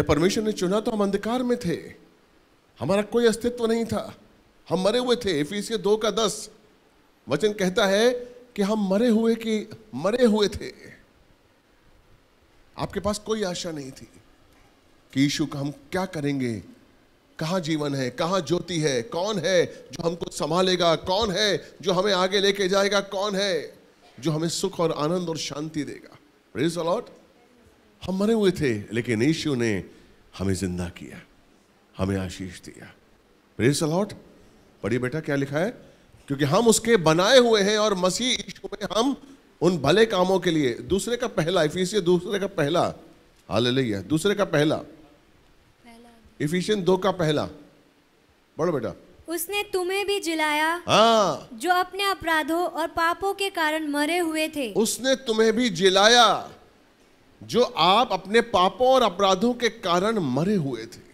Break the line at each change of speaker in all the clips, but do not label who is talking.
जब परमेश्वर ने चुना तो हम अंधकार में थे हमारा कोई अस्तित्व नहीं था हम मरे हुए थे एफीसी दो का दस वचन कहता है कि हम मरे हुए कि मरे हुए थे आपके पास कोई आशा नहीं थी कि यीशु का हम क्या करेंगे कहाँ जीवन है कहाँ ज्योति है कौन है जो हमको संभालेगा कौन है जो हमें आगे लेके जाएगा कौन है जो हमें सुख और आनंद और शांति देगा प्रेज हम मरे हुए थे लेकिन यीशु ने हमें जिंदा किया हमें आशीष दिया प्रेस अलॉट पढ़िए बेटा क्या लिखा है क्योंकि हम उसके बनाए हुए हैं और मसीह यीशु में हम उन भले कामों के लिए दूसरे का पहला इफिसियन दूसरे का पहला हाल ले लिया दूसरे का पहला इफिशियन दो का पहला बड़ो बेटा
उसने तुम्हें भी जिलाया
हाँ
जो अपने अपराधों और पापों के कारण मरे हुए थे
उसने तुम्हें भी जिलाया जो आप अपने पापों और अपराधों के कारण मरे हुए थे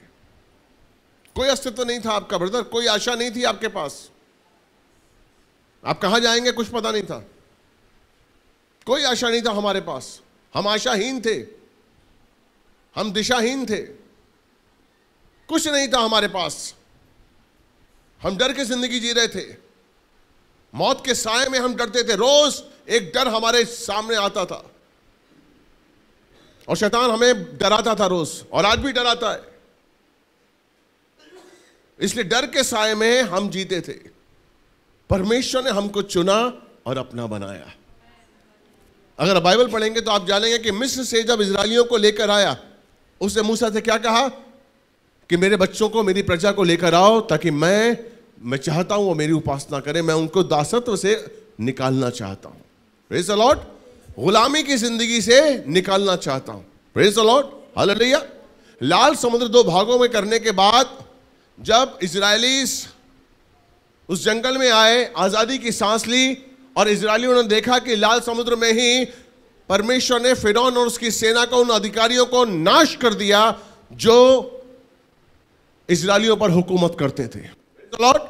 कोई अस्तित्व नहीं था आपका ब्रदर कोई आशा नहीं थी आपके पास आप कहां जाएंगे कुछ पता नहीं था कोई आशा नहीं था हमारे पास हम आशाहीन थे हम दिशाहीन थे कुछ नहीं था हमारे पास हम डर के जिंदगी जी रहे थे मौत के साय में हम डरते थे रोज एक डर हमारे सामने आता था और शैतान हमें डराता था रोज और आज भी डराता है इसलिए डर के साय में हम जीते थे परमेश्वर ने हमको चुना और अपना बनाया अगर बाइबल पढ़ेंगे तो आप जानेंगे कि मिस्र से जब इसराइलियों को लेकर आया उसने मूसा से क्या कहा कि मेरे बच्चों को मेरी प्रजा को लेकर आओ ताकि मैं मैं चाहता हूं वो मेरी उपासना करें मैं उनको दासत्व से निकालना चाहता हूं लॉर्ड गुलामी की जिंदगी से निकालना चाहता हूं प्रेज द लॉर्ड हालेलुया लाल समुद्र दो भागों में करने के बाद जब इसराइलीस उस जंगल में आए आज़ादी की सांस ली और इसराइलियों ने देखा कि लाल समुद्र में ही परमेश्वर ने फिरौन और उसकी सेना को उन अधिकारियों को नाश कर दिया जो इसराइलियों पर हुकूमत करते थे लॉर्ड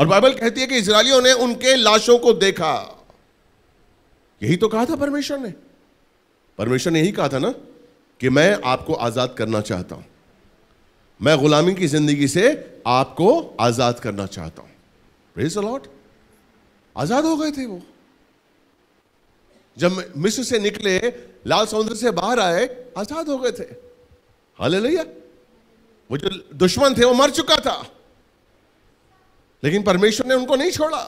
और बाइबल कहती है कि इसराइलियों ने उनके लाशों को देखा यही तो कहा था परमेश्वर ने परमेश्वर ने यही कहा था ना कि मैं आपको आज़ाद करना चाहता हूं मैं गुलामी की ज़िंदगी से आपको आज़ाद करना चाहता हूं प्रेज अलॉट आज़ाद हो गए थे वो जब मिस्र से निकले लाल समुद्र से बाहर आए आज़ाद हो गए थे हाल वो जो दुश्मन थे वो मर चुका था लेकिन परमेश्वर ने उनको नहीं छोड़ा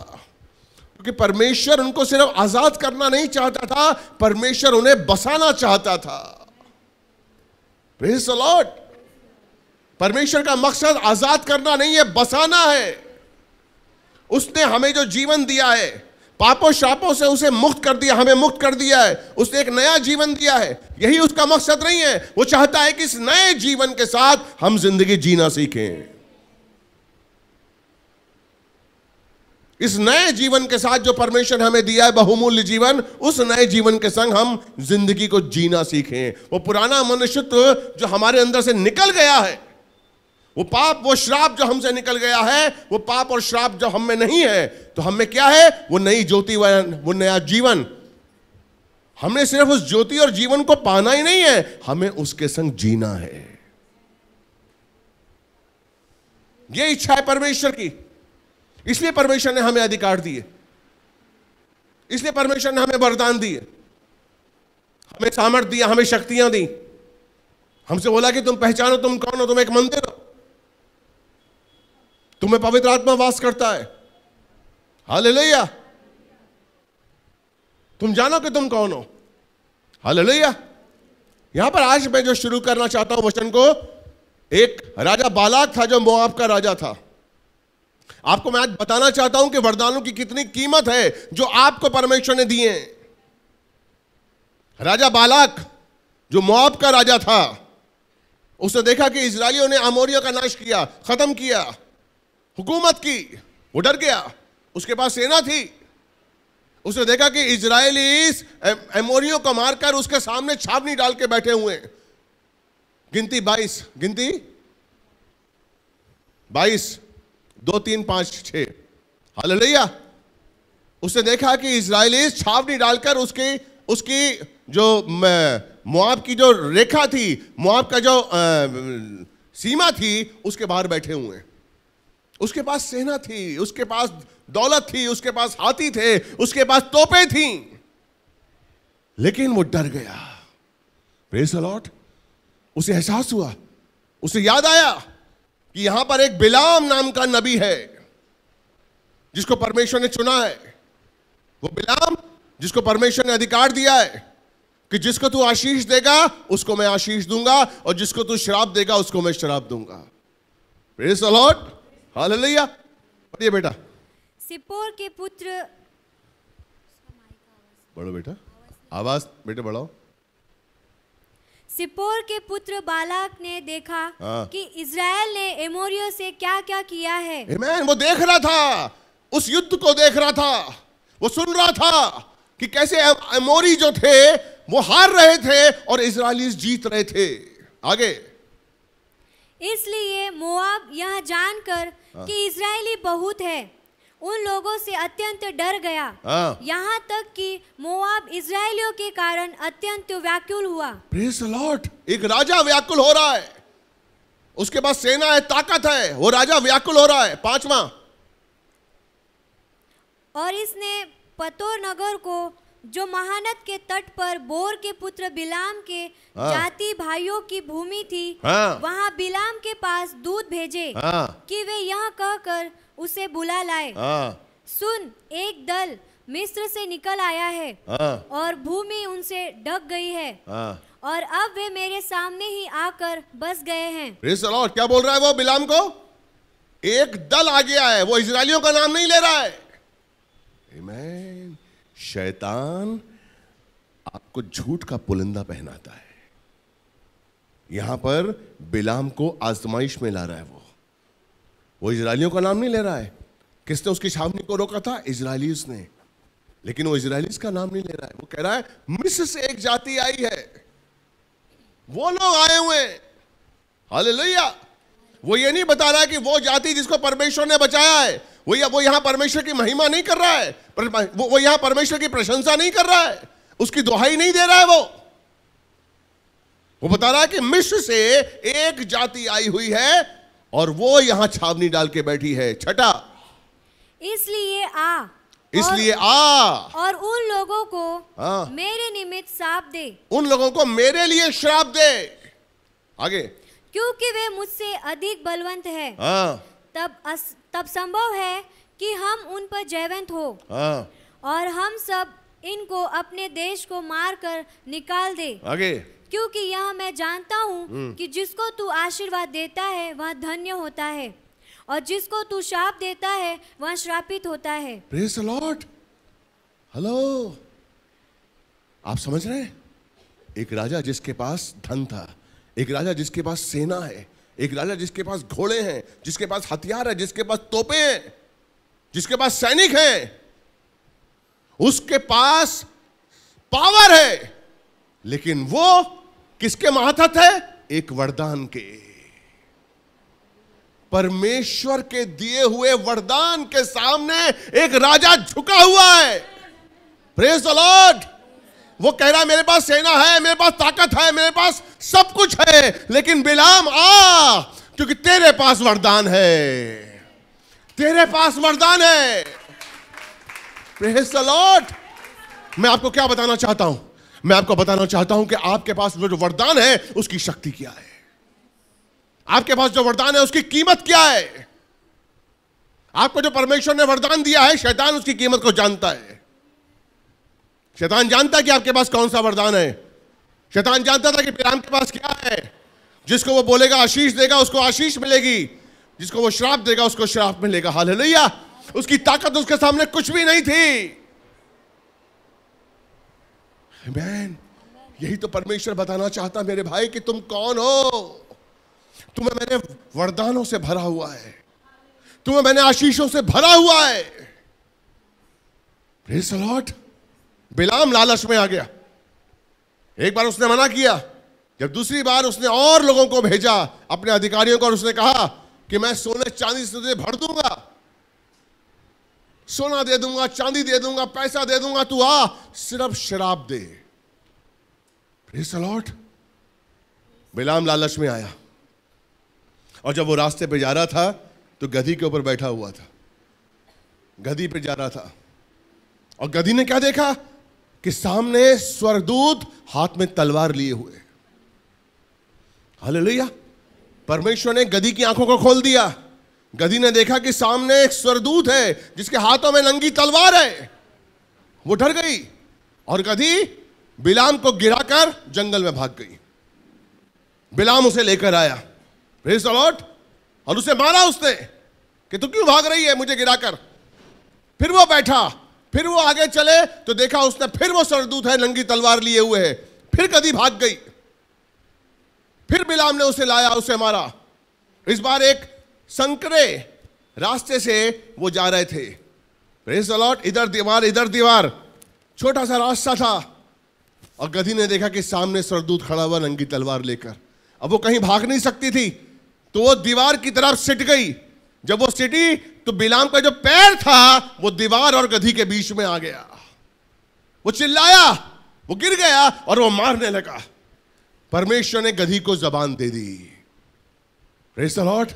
क्योंकि परमेश्वर उनको सिर्फ आजाद करना नहीं चाहता था परमेश्वर उन्हें बसाना चाहता था लॉर्ड परमेश्वर का मकसद आजाद करना नहीं है बसाना है उसने हमें जो जीवन दिया है पापों शापों से उसे मुक्त कर दिया हमें मुक्त कर दिया है उसने एक नया जीवन दिया है यही उसका मकसद नहीं है वो चाहता है कि इस नए जीवन के साथ हम जिंदगी जीना सीखें इस नए जीवन के साथ जो परमेश्वर हमें दिया है बहुमूल्य जीवन उस नए जीवन के संग हम जिंदगी को जीना सीखें वो पुराना मनुष्यत्व जो हमारे अंदर से निकल गया है वो पाप वो श्राप जो हमसे निकल गया है वो पाप और श्राप जो हम में नहीं है तो हम में क्या है वो नई ज्योति वो नया जीवन हमने सिर्फ उस ज्योति और जीवन को पाना ही नहीं है हमें उसके संग जीना है ये इच्छा है परमेश्वर की इसलिए परमेश्वर ने हमें अधिकार दिए इसलिए परमेश्वर ने हमें वरदान दिए हमें सामर्थ दिया हमें शक्तियां दी हमसे बोला कि तुम पहचानो तुम कौन हो तुम एक मंदिर हो तुम्हें पवित्र आत्मा वास करता है हाल तुम जानो कि तुम कौन हो हाल यहां पर आज मैं जो शुरू करना चाहता हूं वचन को एक राजा बालाक था जो मोआब का राजा था आपको मैं आज बताना चाहता हूं कि वरदानों की कितनी कीमत है जो आपको परमेश्वर ने दिए राजा बालक जो मुआब का राजा था उसने देखा कि इसराइलियों ने अमोरियो का नाश किया खत्म किया हुकूमत की वो डर गया उसके पास सेना थी उसने देखा कि इसराइली अमोरियो को मारकर उसके सामने छावनी डाल के बैठे हुए गिनती बाईस गिनती बाईस दो तीन पांच छ हल उसने देखा कि इसराइली छावनी डालकर उसके उसकी जो मुआब की जो रेखा थी मुआब का जो आ, सीमा थी उसके बाहर बैठे हुए उसके पास सेना थी उसके पास दौलत थी उसके पास हाथी थे उसके पास तोपे थी लेकिन वो डर गया प्रेस अलॉट उसे एहसास हुआ उसे याद आया कि यहां पर एक बिलाम नाम का नबी है जिसको परमेश्वर ने चुना है वो बिलाम जिसको परमेश्वर ने अधिकार दिया है कि जिसको तू आशीष देगा उसको मैं आशीष दूंगा और जिसको तू शराब देगा उसको मैं शराब दूंगा अलॉट हाल पढ़िए बेटा
सिपोर के पुत्र
बढ़ो बेटा आवाज बेटे बढ़ाओ
सिपोर के पुत्र बालाक ने देखा हाँ। कि इसराइल ने एमोरियो से क्या क्या किया है
वो देख रहा था उस युद्ध को देख रहा था वो सुन रहा था कि कैसे एमोरी जो थे वो हार रहे थे और इसराइली जीत रहे थे आगे
इसलिए मोआब यह जानकर हाँ। कि इसराइली बहुत है उन लोगों से अत्यंत डर गया हाँ। यहाँ तक कि मोआब इसराइलियों के कारण अत्यंत व्याकुल हुआ
प्रेज लॉर्ड एक राजा व्याकुल हो रहा है उसके पास सेना है ताकत है वो राजा व्याकुल हो रहा है पांचवा
और इसने पतोर नगर को जो महानत के तट पर बोर के पुत्र बिलाम के हाँ। जाति भाइयों की भूमि थी हाँ। वहाँ बिलाम के पास दूध भेजे हाँ। कि वे यह कहकर उसे बुला लाए हाँ। सुन एक दल मिस्र से निकल आया है हाँ। और भूमि उनसे ढक गई है हाँ। और अब वे मेरे सामने ही आकर बस गए
हैं क्या बोल रहा है वो बिलाम को एक दल आ गया है वो इसराइलियों का नाम नहीं ले रहा है Amen. शैतान आपको झूठ का पुलिंदा पहनाता है यहां पर बिलाम को आजमाइश में ला रहा है वो वो इसराइलियों का नाम नहीं ले रहा है किसने उसकी छावनी को रोका था इसराइलीज ने लेकिन वो इसराइलीज का नाम नहीं ले रहा है वो कह रहा है मिस से एक जाति आई है वो लोग आए हुए हाल लोहिया वो ये नहीं बता रहा है कि वो जाति जिसको परमेश्वर ने बचाया है वो या, वो यहां परमेश्वर की महिमा नहीं कर रहा है पर, वो, वो यहां परमेश्वर की प्रशंसा नहीं कर रहा है उसकी दुहाई नहीं दे रहा है वो वो बता रहा है कि मिश्र से एक जाति आई हुई है और वो यहाँ छावनी डाल के बैठी है छठा
इसलिए आ
इसलिए आ
और उन लोगों को आ, हाँ। मेरे निमित्त श्राप दे
उन लोगों को मेरे लिए श्राप दे आगे
क्योंकि वे मुझसे अधिक बलवंत है
आ, हाँ।
तब अस, तब संभव है कि हम उन पर जयवंत हो आ, हाँ। और हम सब इनको अपने देश को मार कर निकाल दे आगे क्योंकि यह मैं जानता हूँ हम्म। कि जिसको तू आशीर्वाद देता है वह धन्य होता है और जिसको तू श्राप देता है वह श्रापित होता है
हेलो आप समझ रहे हैं एक राजा जिसके पास धन था एक राजा जिसके पास सेना है एक राजा जिसके पास घोड़े हैं जिसके पास हथियार है जिसके पास तोपे हैं जिसके पास सैनिक है उसके पास पावर है लेकिन वो किसके महातत है एक वरदान के परमेश्वर के दिए हुए वरदान के सामने एक राजा झुका हुआ है प्रेस द लॉर्ड वो कह रहा है मेरे पास सेना है मेरे पास ताकत है मेरे पास सब कुछ है लेकिन बिलाम आ क्योंकि तेरे पास वरदान है तेरे पास वरदान है प्रेस द लॉर्ड मैं आपको क्या बताना चाहता हूं मैं आपको बताना चाहता हूं कि आपके पास जो वरदान है उसकी शक्ति क्या है आपके पास जो वरदान है उसकी कीमत क्या है आपको जो परमेश्वर ने वरदान दिया है शैतान उसकी कीमत को जानता है शैतान जानता है कि आपके पास कौन सा वरदान है शैतान जानता था कि फिर के पास क्या है जिसको वो बोलेगा आशीष देगा उसको आशीष मिलेगी जिसको वो श्राप देगा उसको श्राप मिलेगा हाल है उसकी ताकत उसके सामने कुछ भी नहीं थी Amen. यही तो परमेश्वर बताना चाहता मेरे भाई कि तुम कौन हो तुम्हें मैंने वरदानों से भरा हुआ है तुम्हें मैंने आशीषों से भरा हुआ है लॉट बिलाम लालच में आ गया एक बार उसने मना किया जब दूसरी बार उसने और लोगों को भेजा अपने अधिकारियों को और उसने कहा कि मैं सोने चांदी से भर दूंगा सोना दे दूंगा चांदी दे दूंगा पैसा दे दूंगा तू आ सिर्फ शराब दे लॉट बिलाम लालच में आया और जब वो रास्ते पे जा रहा था तो गधी के ऊपर बैठा हुआ था गधी पे जा रहा था और गधी ने क्या देखा कि सामने स्वर्गदूत हाथ में तलवार लिए हुए हालेलुया परमेश्वर ने गधी की आंखों को खोल दिया गधी ने देखा कि सामने एक स्वरदूत है जिसके हाथों में नंगी तलवार है वो डर गई और गधी बिलाम को गिराकर जंगल में भाग गई बिलाम उसे लेकर आया प्रेस और उसे मारा उसने कि तू क्यों भाग रही है मुझे गिराकर फिर वो बैठा फिर वो आगे चले तो देखा उसने फिर वो सरदूत है नंगी तलवार लिए हुए है फिर कदी भाग गई फिर बिलाम ने उसे लाया उसे मारा इस बार एक संकरे रास्ते से वो जा रहे थे प्रेस अलॉट इधर दीवार इधर दीवार छोटा सा रास्ता था और गधी ने देखा कि सामने सरदूत खड़ा हुआ नंगी तलवार लेकर अब वो कहीं भाग नहीं सकती थी तो वो दीवार की तरफ सिट गई जब वो सिटी तो बिलाम का जो पैर था वो दीवार और गधी के बीच में आ गया वो चिल्लाया वो गिर गया और वो मारने लगा परमेश्वर ने गधी को जबान दे दी रेसलॉट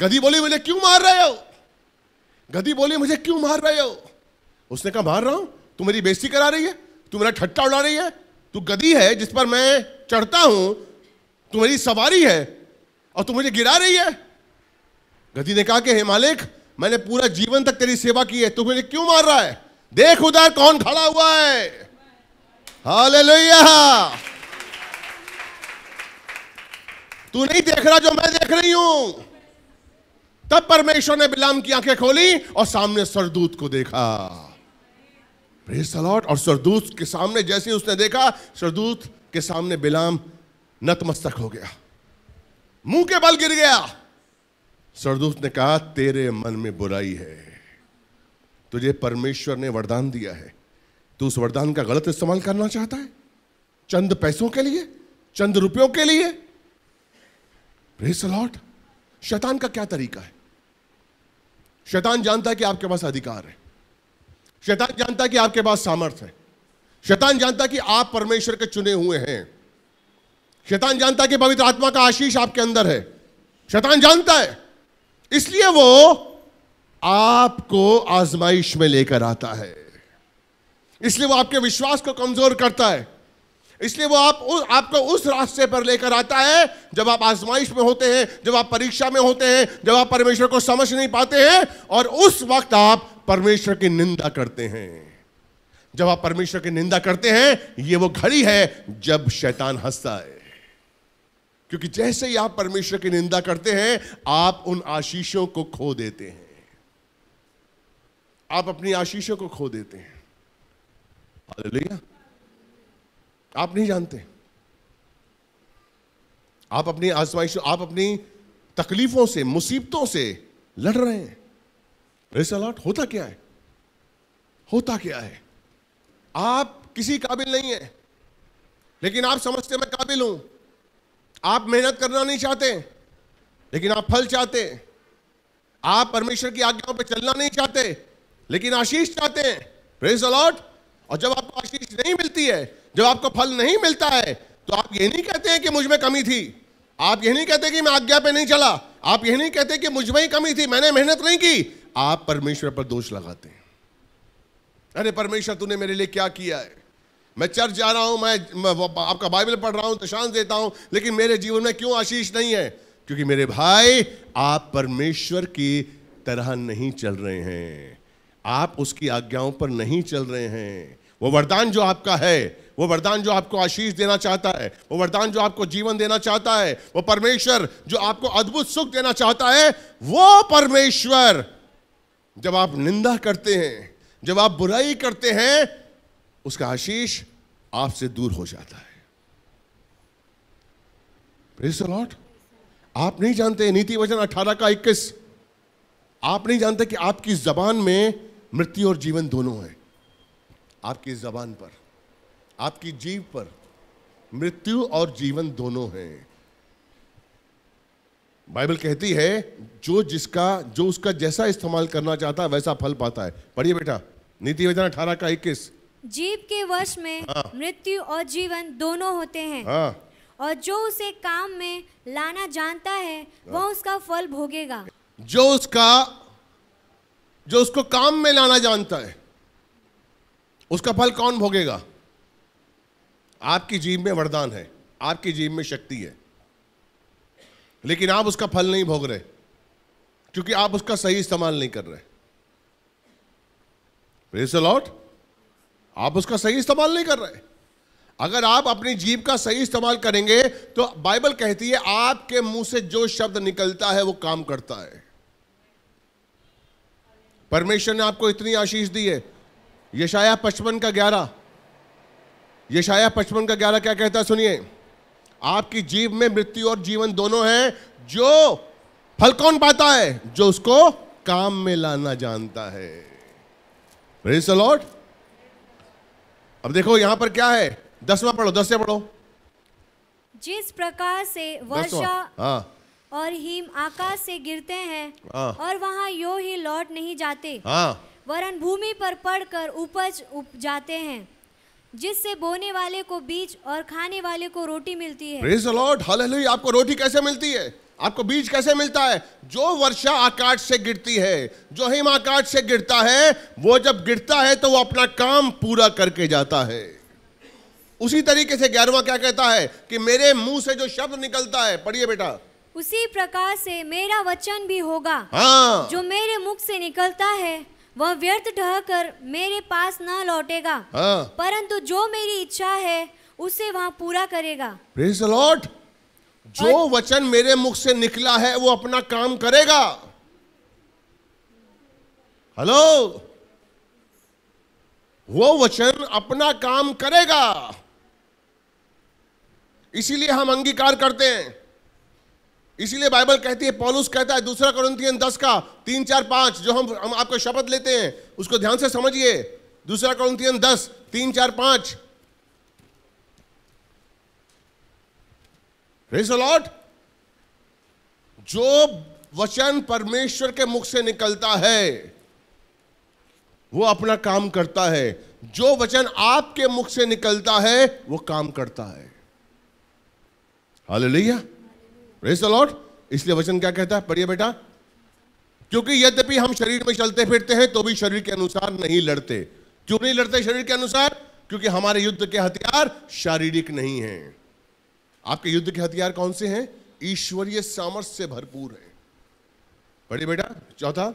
गधी बोली मुझे क्यों मार रहे हो गधी बोली मुझे क्यों मार रहे हो उसने कहा मार रहा हूं तू मेरी बेस्ती करा रही है तू मेरा ठट्टा उड़ा रही है तू गधी है जिस पर मैं चढ़ता हूं तू मेरी सवारी है और तू मुझे गिरा रही है गधी ने कहा कि हे मालिक मैंने पूरा जीवन तक तेरी सेवा की है तू मुझे क्यों मार रहा है देख उधर कौन खड़ा हुआ है हाले तू नहीं देख रहा जो मैं देख रही हूं तब परमेश्वर ने बिलाम की आंखें खोली और सामने सरदूत को देखा लॉर्ड और सरदूत के सामने जैसे उसने देखा सरदूत के सामने बिलाम नतमस्तक हो गया मुंह के बल गिर गया सरदूत ने कहा तेरे मन में बुराई है तुझे परमेश्वर ने वरदान दिया है तू उस वरदान का गलत इस्तेमाल करना चाहता है चंद पैसों के लिए चंद रुपयों के लिए लॉर्ड शैतान का क्या तरीका है शैतान जानता है कि आपके पास अधिकार है शैतान जानता है कि आपके पास सामर्थ्य है शैतान जानता है कि आप परमेश्वर के चुने हुए हैं शैतान जानता है कि पवित्र आत्मा का आशीष आपके अंदर है शैतान जानता है इसलिए वो आपको आजमाइश में लेकर आता है इसलिए वो आपके विश्वास को कमजोर करता है इसलिए वो आप उ, आपको उस रास्ते पर लेकर आता है जब आप आजमाइश में होते हैं जब आप परीक्षा में होते हैं जब आप परमेश्वर को समझ नहीं पाते हैं और उस वक्त आप परमेश्वर की निंदा करते हैं जब आप परमेश्वर की निंदा करते हैं ये वो घड़ी है जब शैतान हंसता है क्योंकि जैसे ही आप परमेश्वर की निंदा करते हैं आप उन आशीषों को खो देते हैं आप अपनी आशीषों को खो देते हैं आप नहीं जानते आप अपनी आजमाइशों आप अपनी तकलीफों से मुसीबतों से लड़ रहे हैं रेसलॉट होता क्या है होता क्या है आप किसी काबिल नहीं है लेकिन आप समझते मैं काबिल हूं आप मेहनत करना नहीं चाहते लेकिन आप फल चाहते आप परमेश्वर की आज्ञाओं पर चलना नहीं चाहते लेकिन आशीष चाहते हैं प्रेज अलॉट और जब आपको आशीष नहीं मिलती है जब आपको फल नहीं मिलता है तो आप ये नहीं कहते हैं कि मुझ में कमी थी आप ये नहीं कहते कि मैं आज्ञा पे नहीं चला आप ये नहीं कहते कि मुझ में ही कमी थी मैंने मेहनत नहीं की आप परमेश्वर पर दोष लगाते हैं अरे परमेश्वर तूने मेरे लिए क्या किया है मैं चर्च जा रहा हूं मैं, मैं आपका बाइबल पढ़ रहा हूं दशांश देता हूं लेकिन मेरे जीवन में क्यों आशीष नहीं है क्योंकि मेरे भाई आप परमेश्वर की तरह नहीं चल रहे हैं आप उसकी आज्ञाओं पर नहीं चल रहे हैं वो वरदान जो आपका है वो वरदान जो आपको आशीष देना चाहता है वो वरदान जो आपको जीवन देना चाहता है वो परमेश्वर जो आपको अद्भुत सुख देना चाहता है वो परमेश्वर जब आप निंदा करते हैं जब आप बुराई करते हैं उसका आशीष आपसे दूर हो जाता है लॉर्ड आप नहीं जानते नीति वचन अठारह का इक्कीस आप नहीं जानते कि आपकी जबान में मृत्यु और जीवन दोनों है आपकी जबान पर आपकी जीव पर मृत्यु और जीवन दोनों हैं बाइबल कहती है जो जिसका जो उसका जैसा इस्तेमाल करना चाहता है वैसा फल पाता है पढ़िए बेटा नीति योजना अठारह का इक्कीस
जीव के वश में हाँ। मृत्यु और जीवन दोनों होते हैं हाँ। और जो उसे काम में लाना जानता है वो हाँ। वह उसका फल भोगेगा
जो उसका जो उसको काम में लाना जानता है उसका फल कौन भोगेगा आपकी जीव में वरदान है आपकी जीव में शक्ति है लेकिन आप उसका फल नहीं भोग रहे क्योंकि आप उसका सही इस्तेमाल नहीं कर रहे लॉट आप उसका सही इस्तेमाल नहीं कर रहे अगर आप अपनी जीव का सही इस्तेमाल करेंगे तो बाइबल कहती है आपके मुंह से जो शब्द निकलता है वो काम करता है परमेश्वर ने आपको इतनी आशीष दी है यशाया पचपन का ग्यारह यशाया पचपन का ग्यारह क्या कहता है सुनिए आपकी जीव में मृत्यु और जीवन दोनों हैं जो फल कौन पाता है जो उसको काम में लाना जानता है लॉर्ड अब देखो यहां पर क्या है दसवां पढ़ो दस पढ़ो
जिस प्रकार से वर्षा हाँ और हिम आकाश से गिरते हैं हाँ। और वहां यो ही लौट नहीं जाते हाँ वरन भूमि पर पड़कर उपज उपजाते हैं जिससे बोने वाले को बीज और खाने वाले को रोटी मिलती है Praise the
Lord, hallelujah. आपको रोटी कैसे मिलती है आपको बीज कैसे मिलता है जो वर्षा आकाश से गिरती है जो हिम आकाश से गिरता है वो जब गिरता है तो वो अपना काम पूरा करके जाता है उसी तरीके से ग्यारहवा क्या कहता है कि मेरे मुंह से जो शब्द निकलता है पढ़िए बेटा
उसी प्रकार से मेरा वचन भी होगा हाँ जो मेरे मुख से निकलता है वह व्यर्थ ढहकर मेरे पास न लौटेगा हाँ। परंतु जो मेरी इच्छा है उसे वह पूरा करेगा
प्रेज लॉर्ड जो और... वचन मेरे मुख से निकला है वो अपना काम करेगा हेलो वो वचन अपना काम करेगा इसीलिए हम अंगीकार करते हैं इसीलिए बाइबल कहती है पॉलुस कहता है दूसरा करंथियन दस का तीन चार पांच जो हम हम आपको शपथ लेते हैं उसको ध्यान से समझिए दूसरा करंथियन दस तीन चार पांच लॉर्ड जो वचन परमेश्वर के मुख से निकलता है वो अपना काम करता है जो वचन आपके मुख से निकलता है वो काम करता है हाल लिया रेस अलॉट इसलिए वचन क्या कहता है पढ़िए बेटा क्योंकि यद्यपि हम शरीर में चलते फिरते हैं तो भी शरीर के अनुसार नहीं लड़ते क्यों नहीं लड़ते शरीर के अनुसार क्योंकि हमारे युद्ध के हथियार शारीरिक नहीं हैं आपके युद्ध के हथियार कौन से हैं ईश्वरीय सामर्थ्य से भरपूर है पढ़िए बेटा चौथा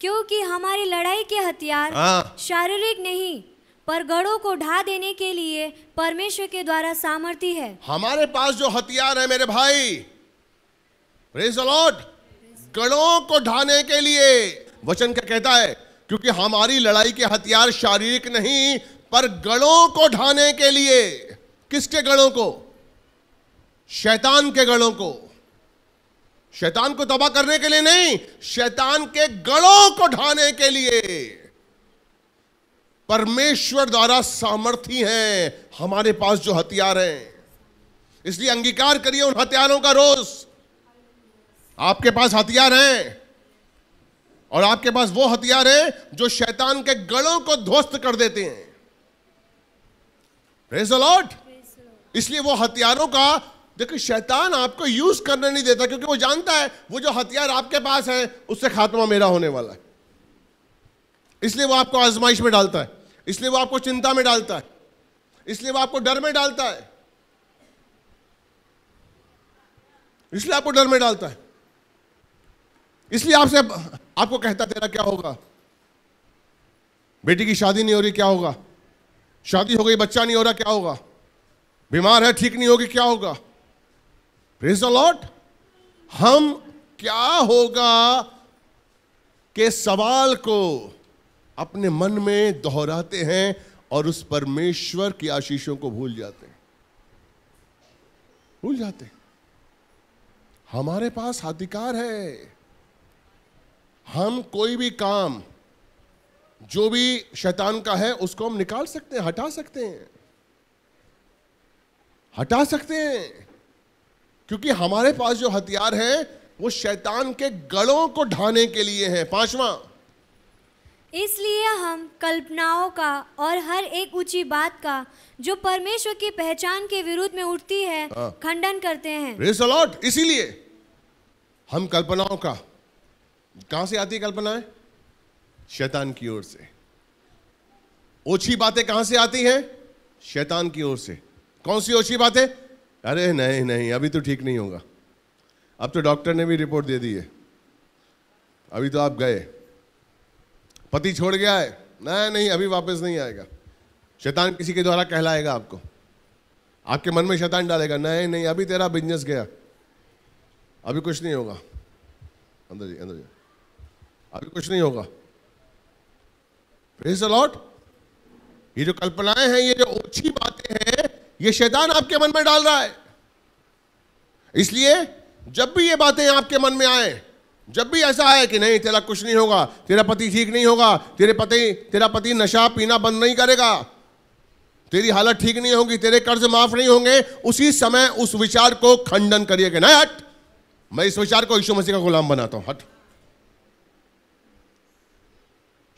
क्योंकि हमारी लड़ाई के हथियार हाँ। शारीरिक नहीं पर गढ़ों को ढा देने के लिए परमेश्वर के द्वारा सामर्थ्य है
हमारे पास जो हथियार है मेरे भाई लॉर्ड गढ़ों को ढाने के लिए वचन क्या कहता है क्योंकि हमारी लड़ाई के हथियार शारीरिक नहीं पर गढ़ों को ढाने के लिए किसके गढ़ों को शैतान के गढ़ों को शैतान को तबाह करने के लिए नहीं शैतान के गढ़ों को ढाने के लिए परमेश्वर द्वारा सामर्थ्य हैं हमारे पास जो हथियार हैं इसलिए अंगीकार करिए उन हथियारों का रोज आपके पास हथियार हैं और आपके पास वो हथियार हैं जो शैतान के गड़ों को ध्वस्त कर देते हैं प्रेज लॉर्ड इसलिए वो हथियारों का देखो शैतान आपको यूज करने नहीं देता क्योंकि वो जानता है वो जो हथियार आपके पास है उससे खात्मा मेरा होने वाला है इसलिए वो आपको आजमाइश में डालता है इसलिए वो आपको चिंता में डालता है इसलिए वो आपको डर में डालता है इसलिए आपको डर में डालता है इसलिए आपसे आपको कहता तेरा क्या होगा बेटी की शादी नहीं हो रही क्या होगा शादी हो गई बच्चा नहीं हो रहा क्या होगा बीमार है ठीक नहीं होगी क्या होगा प्रेज द लॉट हम क्या होगा के सवाल को अपने मन में दोहराते हैं और उस परमेश्वर की आशीषों को भूल जाते हैं भूल जाते हैं हमारे पास अधिकार है हम कोई भी काम जो भी शैतान का है उसको हम निकाल सकते हैं हटा सकते हैं हटा सकते हैं क्योंकि हमारे पास जो हथियार है वो शैतान के गड़ों को ढाने के लिए है पांचवा
इसलिए हम कल्पनाओं का और हर एक ऊंची बात का जो परमेश्वर की पहचान के विरुद्ध में उठती है आ, हाँ। खंडन करते हैं
लॉर्ड इसीलिए हम कल्पनाओं का कहां से आती है कल्पनाएं शैतान की ओर से ओछी बातें कहां से आती हैं शैतान की ओर से कौन सी ओछी बातें अरे नहीं नहीं अभी तो ठीक नहीं होगा अब तो डॉक्टर ने भी रिपोर्ट दे दी है अभी तो आप गए पति छोड़ गया है नहीं नहीं अभी वापस नहीं आएगा शैतान किसी के द्वारा कहलाएगा आपको आपके मन में शैतान डालेगा नहीं नहीं अभी तेरा बिजनेस गया अभी कुछ नहीं होगा अंदर जी अंदर जी अभी कुछ नहीं होगा प्रेज अलॉट ये जो कल्पनाएं हैं ये जो ओछी बातें हैं ये शैतान आपके मन में डाल रहा है इसलिए जब भी ये बातें आपके मन में आए जब भी ऐसा है कि नहीं तेरा कुछ नहीं होगा तेरा पति ठीक नहीं होगा तेरे पति तेरा पति नशा पीना बंद नहीं करेगा तेरी हालत ठीक नहीं होगी तेरे कर्ज माफ नहीं होंगे उसी समय उस विचार को खंडन करिए कि नहीं हट मैं इस विचार को यीशु मसीह का गुलाम बनाता हूं हट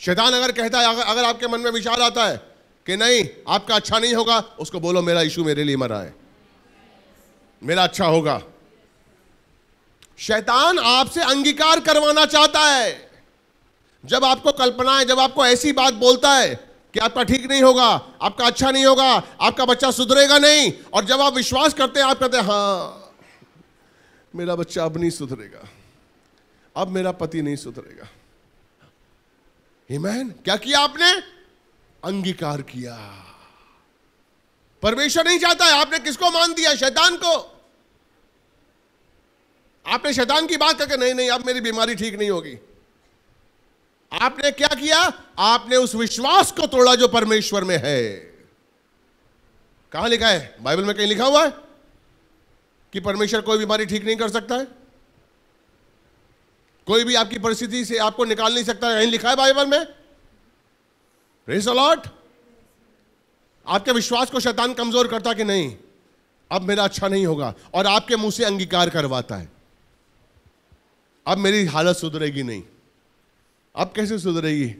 शैतान अगर कहता है अगर, अगर आपके मन में विचार आता है कि नहीं आपका अच्छा नहीं होगा उसको बोलो मेरा यीशु मेरे लिए मरा है मेरा अच्छा होगा शैतान आपसे अंगीकार करवाना चाहता है जब आपको कल्पना है जब आपको ऐसी बात बोलता है कि आपका ठीक नहीं होगा आपका अच्छा नहीं होगा आपका बच्चा सुधरेगा नहीं और जब आप विश्वास करते हैं आप कहते हैं हाँ मेरा बच्चा अब नहीं सुधरेगा अब मेरा पति नहीं सुधरेगा हिमैन क्या किया आपने अंगीकार किया परमेश्वर नहीं चाहता है आपने किसको मान दिया शैतान को आपने शैतान की बात करके नहीं नहीं अब मेरी बीमारी ठीक नहीं होगी आपने क्या किया आपने उस विश्वास को तोड़ा जो परमेश्वर में है कहां लिखा है बाइबल में कहीं लिखा हुआ है कि परमेश्वर कोई बीमारी ठीक नहीं कर सकता है कोई भी आपकी परिस्थिति से आपको निकाल नहीं सकता कहीं लिखा है बाइबल में रेस अलॉट आपके विश्वास को शैतान कमजोर करता कि नहीं अब मेरा अच्छा नहीं होगा और आपके मुंह से अंगीकार करवाता है अब मेरी हालत सुधरेगी नहीं अब कैसे सुधरेगी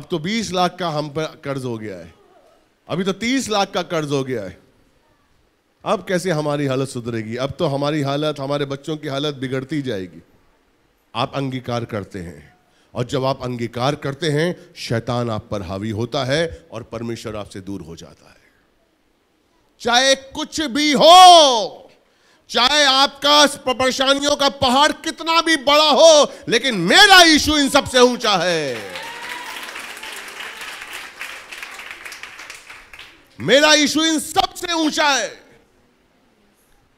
अब तो 20 लाख का हम पर कर्ज हो गया है अभी तो 30 लाख का कर्ज हो गया है अब कैसे हमारी हालत सुधरेगी अब तो हमारी हालत हमारे बच्चों की हालत बिगड़ती जाएगी आप अंगीकार करते हैं और जब आप अंगीकार करते हैं शैतान आप पर हावी होता है और परमेश्वर आपसे दूर हो जाता है चाहे कुछ भी हो चाहे आपका परेशानियों का पहाड़ कितना भी बड़ा हो लेकिन मेरा इशू इन सबसे ऊंचा है मेरा इशू इन सबसे ऊंचा है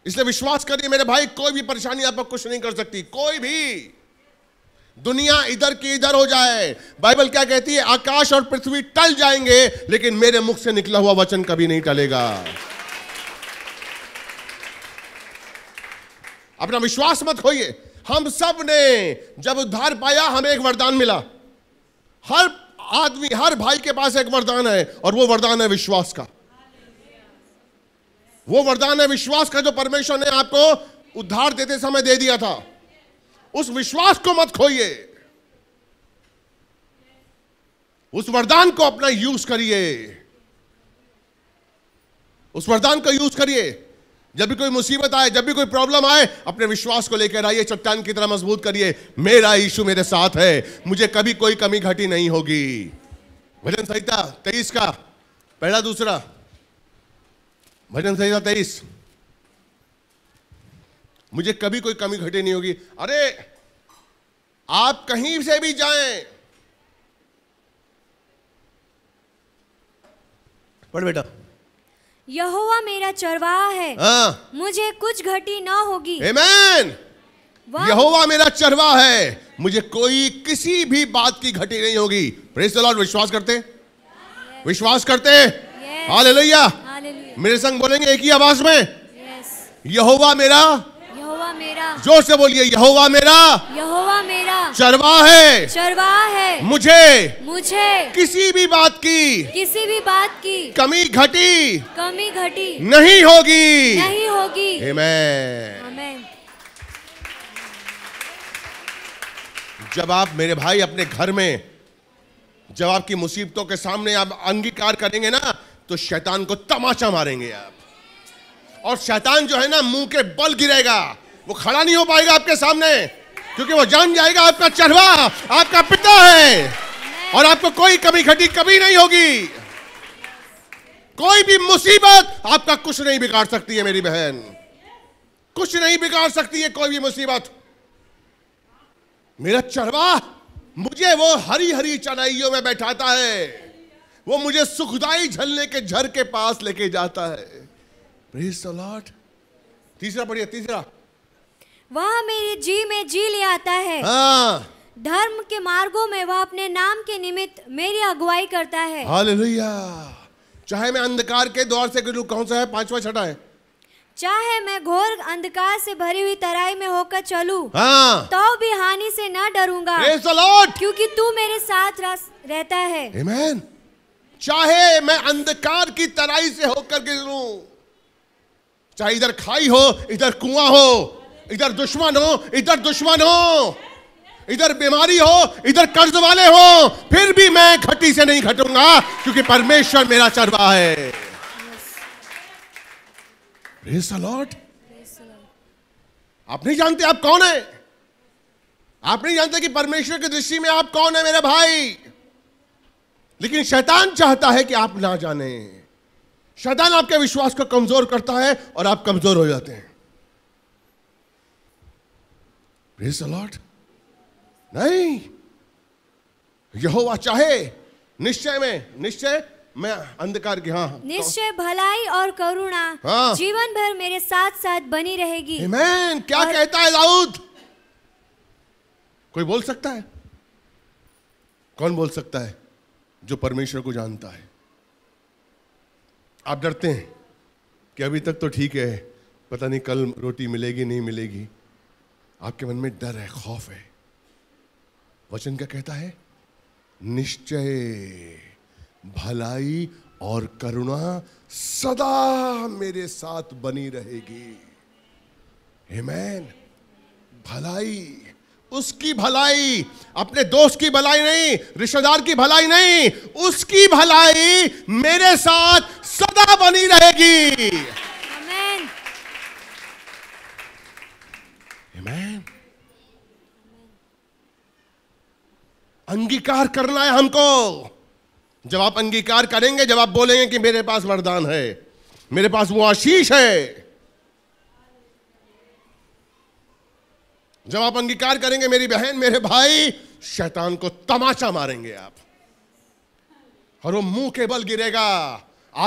इसलिए विश्वास करिए मेरे भाई कोई भी परेशानी आप पर कुछ नहीं कर सकती कोई भी दुनिया इधर की इधर हो जाए बाइबल क्या कहती है आकाश और पृथ्वी टल जाएंगे लेकिन मेरे मुख से निकला हुआ वचन कभी नहीं टलेगा अपना विश्वास मत खोइए हम सब ने जब उद्धार पाया हमें एक वरदान मिला हर आदमी हर भाई के पास एक वरदान है और वो वरदान है विश्वास का वो वरदान है विश्वास का जो परमेश्वर ने आपको उद्धार देते समय दे दिया था उस विश्वास को मत खोइए उस वरदान को अपना यूज करिए उस वरदान का यूज करिए जब भी कोई मुसीबत आए जब भी कोई प्रॉब्लम आए अपने विश्वास को लेकर आइए चट्टान की तरह मजबूत करिए मेरा यीशु मेरे साथ है मुझे कभी कोई कमी घटी नहीं होगी भजन संहिता तेईस का पहला दूसरा भजन संहिता तेईस मुझे कभी कोई कमी घटी नहीं होगी अरे आप कहीं से भी जाएं पढ़ बेटा
यहोवा मेरा चरवाहा है आ, हाँ। मुझे कुछ घटी ना होगी
यहोवा मेरा चरवा है मुझे कोई किसी भी बात की घटी नहीं होगी प्रेस लॉर्ड विश्वास करते विश्वास करते हाल लोहिया मेरे संग बोलेंगे एक ही आवाज में यहोवा मेरा जोर से बोलिए यहोवा मेरा
यहोवा मेरा चरवा है चरवा है मुझे मुझे
किसी भी बात की
किसी भी बात की कमी घटी कमी घटी नहीं होगी नहीं होगी
मैं जब आप मेरे भाई अपने घर में जब आपकी मुसीबतों के सामने आप अंगीकार करेंगे ना तो शैतान को तमाचा मारेंगे आप और शैतान जो है ना मुंह के बल गिरेगा वो खड़ा नहीं हो पाएगा आपके सामने क्योंकि वो जान जाएगा आपका चढ़वा आपका पिता है और आपको कोई कमी घटी कभी नहीं होगी कोई भी मुसीबत आपका कुछ नहीं बिगाड़ सकती है मेरी बहन कुछ नहीं बिगाड़ सकती है कोई भी मुसीबत मेरा चढ़वा मुझे वो हरी हरी चढ़ाइयों में बैठाता है वो मुझे सुखदाई झलने के झर के पास लेके जाता है तीसरा पढ़िए तीसरा
वह मेरे जी में जी ले आता है हाँ। धर्म के मार्गों में वह अपने नाम के निमित्त मेरी अगुवाई करता है
चाहे मैं अंधकार के द्वार से गुजरू कौन सा है पांचवा छठा है
चाहे मैं घोर अंधकार से भरी हुई तराई में होकर चलू हाँ। तो भी हानि से न डरूंगा क्योंकि तू मेरे साथ रहता है
Amen. चाहे मैं अंधकार की तराई से होकर गुजरू चाहे इधर खाई हो इधर कुआं हो इधर दुश्मन हो इधर दुश्मन हो इधर बीमारी हो इधर कर्ज वाले हो फिर भी मैं घटी से नहीं घटूंगा क्योंकि परमेश्वर मेरा चरवा है yes. आप नहीं जानते आप कौन है आप नहीं जानते कि परमेश्वर की दृष्टि में आप कौन है मेरे भाई लेकिन शैतान चाहता है कि आप ना जाने शैतान आपके विश्वास को कमजोर करता है और आप कमजोर हो जाते हैं प्रेस अलॉट नहीं यहोवा चाहे निश्चय में निश्चय मैं अंधकार की हाँ
निश्चय भलाई और करुणा हाँ। जीवन भर मेरे साथ साथ बनी रहेगी Amen. क्या और... कहता है
दाऊद कोई बोल सकता है कौन बोल सकता है जो परमेश्वर को जानता है आप डरते हैं कि अभी तक तो ठीक है पता नहीं कल रोटी मिलेगी नहीं मिलेगी आपके मन में डर है खौफ है वचन क्या कहता है निश्चय भलाई और करुणा सदा मेरे साथ बनी रहेगी हेमैन भलाई उसकी भलाई अपने दोस्त की भलाई नहीं रिश्तेदार की भलाई नहीं उसकी भलाई मेरे साथ सदा बनी रहेगी आमेन अंगीकार करना है हमको जब आप अंगीकार करेंगे जब आप बोलेंगे कि मेरे पास वरदान है मेरे पास वो आशीष है जब आप अंगीकार करेंगे मेरी बहन मेरे भाई शैतान को तमाचा मारेंगे आप और वो मुंह के बल गिरेगा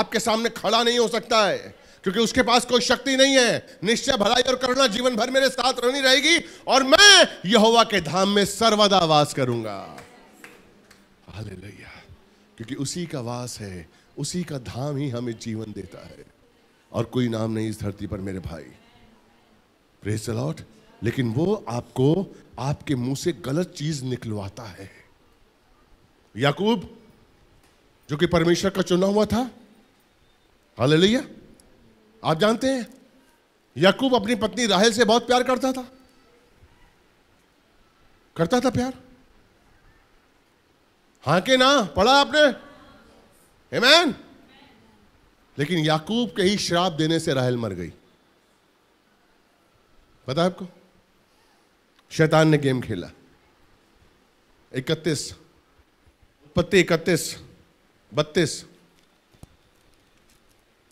आपके सामने खड़ा नहीं हो सकता है क्योंकि उसके पास कोई शक्ति नहीं है निश्चय भलाई और करुणा जीवन भर मेरे साथ रहनी रहेगी और मैं यहोवा के धाम में सर्वदा वास करूंगा हालेलुया क्योंकि उसी का वास है उसी का धाम ही हमें जीवन देता है और कोई नाम नहीं इस धरती पर मेरे भाई प्रेस लेकिन वो आपको आपके मुंह से गलत चीज निकलवाता है याकूब जो कि परमेश्वर का चुना हुआ था हाल लिया आप जानते हैं याकूब अपनी पत्नी राहल से बहुत प्यार करता था करता था प्यार हां के ना पढ़ा आपने हेमैन लेकिन याकूब के ही श्राप देने से राहल मर गई पता आपको शैतान ने गेम खेला इकतीस पत्ते इकतीस बत्तीस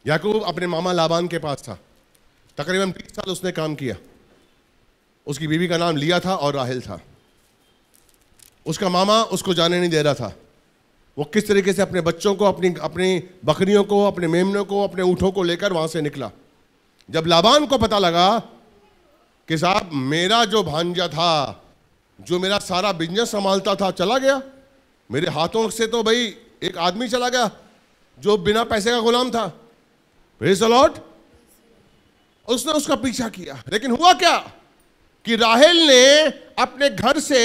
याकूब अपने मामा लाबान के पास था तकरीबन बीस साल उसने काम किया उसकी बीवी का नाम लिया था और राहिल था उसका मामा उसको जाने नहीं दे रहा था वो किस तरीके से अपने बच्चों को अपनी अपनी बकरियों को अपने मेमनों को अपने ऊँटों को लेकर वहाँ से निकला जब लाबान को पता लगा कि साहब मेरा जो भांजा था जो मेरा सारा बिजनेस संभालता था चला गया मेरे हाथों से तो भाई एक आदमी चला गया जो बिना पैसे का गुलाम था प्रेज लॉर्ड उसने उसका पीछा किया लेकिन हुआ क्या कि राहेल ने अपने घर से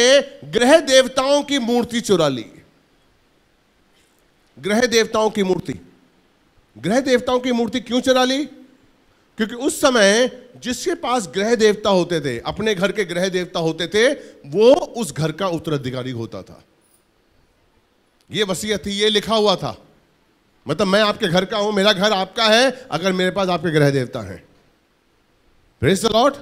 ग्रह देवताओं की मूर्ति चुरा ली ग्रह देवताओं की मूर्ति ग्रह देवताओं की मूर्ति क्यों चुरा ली क्योंकि उस समय जिसके पास ग्रह देवता होते थे अपने घर के ग्रह देवता होते थे वो उस घर का उत्तराधिकारी होता था ये वसीयत थी ये लिखा हुआ था मतलब मैं आपके घर का हूं मेरा घर आपका है अगर मेरे पास आपके ग्रह देवता हैं प्रेस द लॉर्ड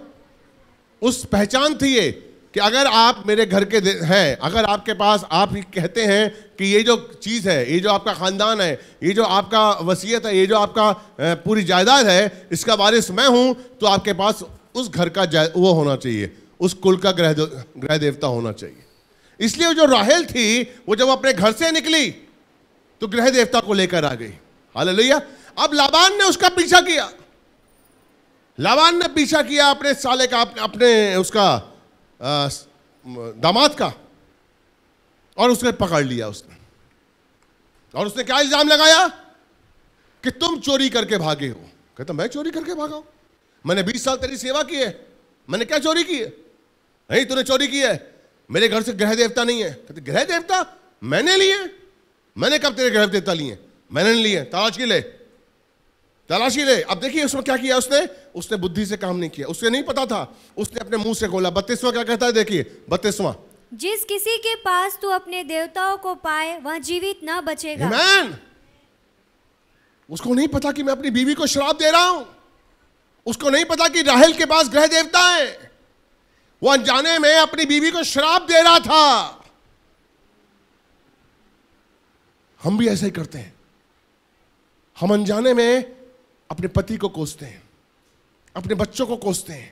उस पहचान थी ये कि अगर आप मेरे घर के हैं अगर आपके पास आप कहते हैं कि ये जो चीज़ है ये जो आपका ख़ानदान है ये जो आपका वसीयत है ये जो आपका पूरी जायदाद है इसका वारिस मैं हूँ तो आपके पास उस घर का वो होना चाहिए उस कुल का ग्रह ग्रह देवता होना चाहिए इसलिए जो राहल थी वो जब अपने घर से निकली तो गृह देवता को लेकर आ गई हाल अब लाबान ने उसका पीछा किया लाबान ने पीछा किया अपने साले का अपने उसका दामाद का और उसने पकड़ लिया उसने और उसने क्या इल्जाम लगाया कि तुम चोरी करके भागे हो कहता मैं चोरी करके भागा मैंने बीस साल तेरी सेवा की है मैंने क्या चोरी की है नहीं तूने चोरी की है मेरे घर से ग्रह देवता नहीं है कहते ग्रह देवता मैंने लिए मैंने कब तेरे घर देता लिए मैंने नहीं लिए तलाशी ले तलाशी ले अब देखिए उसमें क्या किया उसने उसने बुद्धि से काम नहीं किया उसे नहीं पता था उसने अपने मुंह से खोला बत्तीसवा क्या कहता है देखिए बत्तीसवा
जिस किसी के पास तू अपने देवताओं को पाए वह जीवित ना बचेगा
Amen! उसको नहीं पता कि मैं अपनी बीवी को शराब दे रहा हूं उसको नहीं पता कि राहल के पास ग्रह देवता है वो अनजाने में अपनी बीवी को शराब दे रहा था हम भी ऐसा ही करते हैं हम अनजाने में अपने पति को कोसते हैं अपने बच्चों को कोसते हैं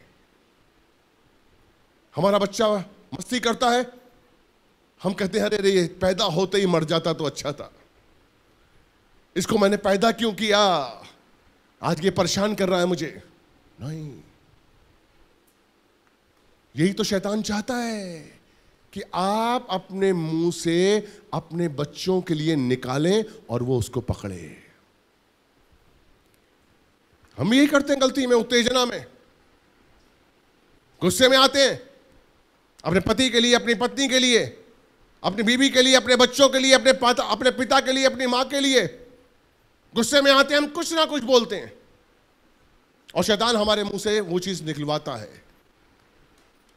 हमारा बच्चा मस्ती करता है हम कहते हैं अरे अरे ये पैदा होते ही मर जाता तो अच्छा था इसको मैंने पैदा क्यों किया आज ये परेशान कर रहा है मुझे नहीं यही तो शैतान चाहता है कि आप अपने मुंह से अपने बच्चों के लिए निकालें और वो उसको पकड़े हम यही करते हैं गलती में उत्तेजना में गुस्से में आते हैं अपने पति के लिए अपनी पत्नी के लिए अपनी बीवी के लिए अपने बच्चों के लिए अपने पाता अपने पिता के लिए अपनी मां के लिए गुस्से में आते हैं हम कुछ ना कुछ बोलते हैं और शैतान हमारे मुंह से वो चीज़ निकलवाता है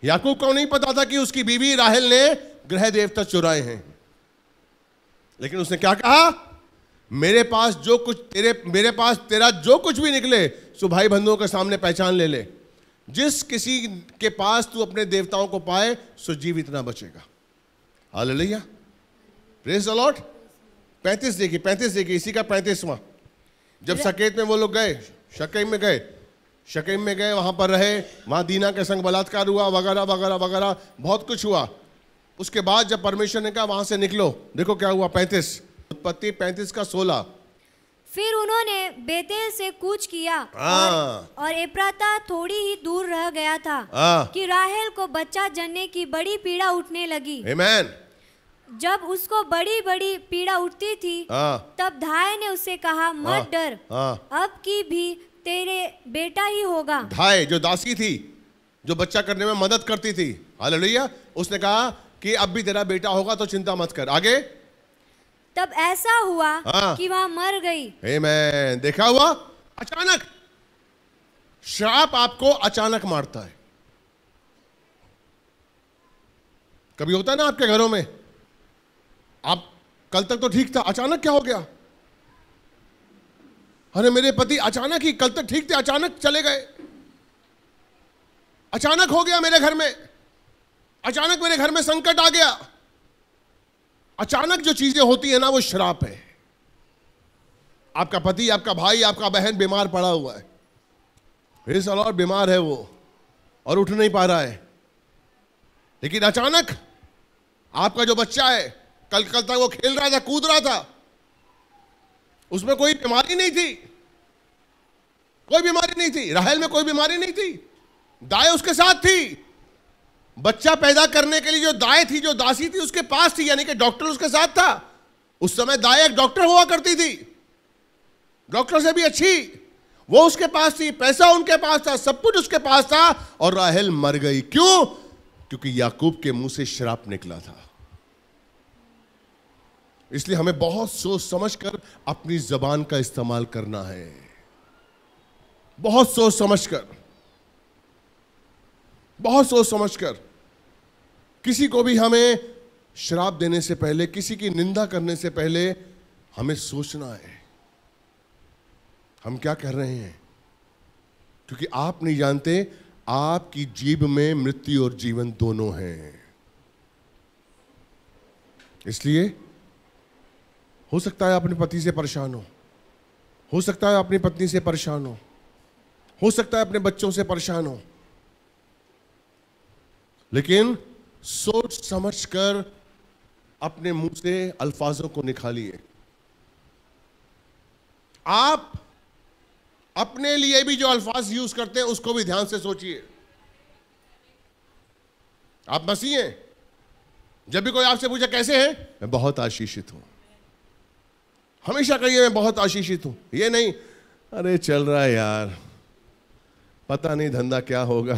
याकूब को नहीं पता था कि उसकी बीवी राहल ने ग्रह देवता चुराए हैं लेकिन उसने क्या कहा मेरे पास जो कुछ तेरे मेरे पास तेरा जो कुछ भी निकले सो भाई बंधुओं के सामने पहचान ले ले जिस किसी के पास तू अपने देवताओं को पाए सो जीव इतना बचेगा हाल लिया प्रेस अलॉट पैंतीस देखिए पैंतीस देखिए इसी का पैंतीसवा जब सकेत में वो लोग गए शकेत में गए शकेम में गए वहाँ पर रहे वहाँ दीना के संग बलात्कार हुआ वगैरह वगैरह वगैरह बहुत कुछ हुआ उसके बाद जब परमेश्वर ने कहा वहां से निकलो देखो क्या हुआ पैंतीस उत्पत्ति पैंतीस का सोलह
फिर उन्होंने बेतेल से कूच किया आ, हाँ। और, एप्राता थोड़ी ही दूर रह गया था आ, हाँ। कि राहेल को बच्चा जनने की बड़ी पीड़ा उठने लगी Amen. जब उसको बड़ी बड़ी पीड़ा उठती थी आ, हाँ। तब धाय ने उसे कहा मत डर अब की भी तेरे बेटा ही होगा
धाय जो दासी थी जो बच्चा करने में मदद करती थी हालेलुया उसने कहा कि अब भी तेरा बेटा होगा तो चिंता मत कर आगे
तब ऐसा हुआ हाँ। कि वहां मर गई
मैं देखा हुआ अचानक श्राप आपको अचानक मारता है कभी होता है ना आपके घरों में आप कल तक तो ठीक था अचानक क्या हो गया अरे मेरे पति अचानक ही कल तक ठीक थे अचानक चले गए अचानक हो गया मेरे घर में अचानक मेरे घर में संकट आ गया अचानक जो चीजें होती है ना वो श्राप है आपका पति आपका भाई आपका बहन बीमार पड़ा हुआ है साल और बीमार है वो और उठ नहीं पा रहा है लेकिन अचानक आपका जो बच्चा है कल कल तक वो खेल रहा था कूद रहा था उसमें कोई बीमारी नहीं थी कोई बीमारी नहीं थी राहल में कोई बीमारी नहीं थी दाय उसके साथ थी बच्चा पैदा करने के लिए जो दाय थी जो दासी थी उसके पास थी यानी कि डॉक्टर उसके साथ था उस समय दाय एक डॉक्टर हुआ करती थी डॉक्टर से भी अच्छी वो उसके पास थी पैसा उनके पास था सब कुछ उसके पास था और राहल मर गई क्यों क्योंकि याकूब के मुंह से शराब निकला था इसलिए हमें बहुत सोच समझ कर अपनी जबान का इस्तेमाल करना है बहुत सोच समझ कर बहुत सोच समझ कर किसी को भी हमें शराब देने से पहले किसी की निंदा करने से पहले हमें सोचना है हम क्या कर रहे हैं क्योंकि आप नहीं जानते आपकी जीव में मृत्यु और जीवन दोनों हैं इसलिए हो सकता है अपने पति से परेशान हो हो सकता है अपनी पत्नी से परेशान हो हो सकता है अपने बच्चों से परेशान हो लेकिन सोच समझ कर अपने मुंह से अल्फाजों को निकालिए आप अपने लिए भी जो अल्फाज यूज करते हैं उसको भी ध्यान से सोचिए आप मसीह हैं जब भी कोई आपसे पूछे कैसे हैं मैं बहुत आशीषित हूं हमेशा कहिए मैं बहुत आशीषित हूं ये नहीं अरे चल रहा है यार पता नहीं धंधा क्या होगा